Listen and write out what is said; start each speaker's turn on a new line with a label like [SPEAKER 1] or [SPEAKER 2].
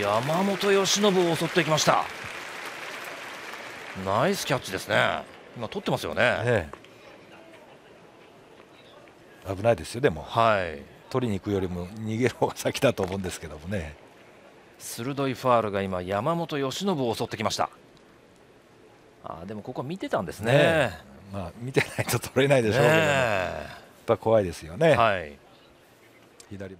[SPEAKER 1] 山本由伸を襲ってきましたナイスキャッチですね今取ってますよね、
[SPEAKER 2] ええ、危ないですよでもはい取りに行くよりも逃げる方が先だと思うんですけどもね鋭いファールが今山
[SPEAKER 3] 本由伸を襲ってきましたあでもここ見てたんですね、ね、
[SPEAKER 4] まあ見てないと取れないでしょうけど、ね、やっぱ怖いですよね、はい、左